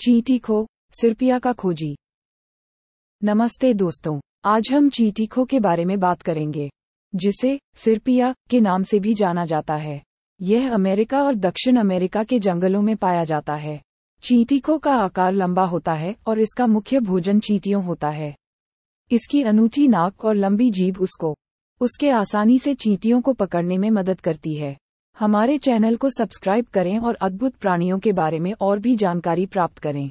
चीटी खो सिरपिया का खोजी नमस्ते दोस्तों आज हम चीटी खो के बारे में बात करेंगे जिसे सिरपिया के नाम से भी जाना जाता है यह अमेरिका और दक्षिण अमेरिका के जंगलों में पाया जाता है चींटीखो का आकार लंबा होता है और इसका मुख्य भोजन चीटियों होता है इसकी अनूठी नाक और लंबी जीभ उसको उसके आसानी से चीटियों को पकड़ने में मदद करती है हमारे चैनल को सब्सक्राइब करें और अद्भुत प्राणियों के बारे में और भी जानकारी प्राप्त करें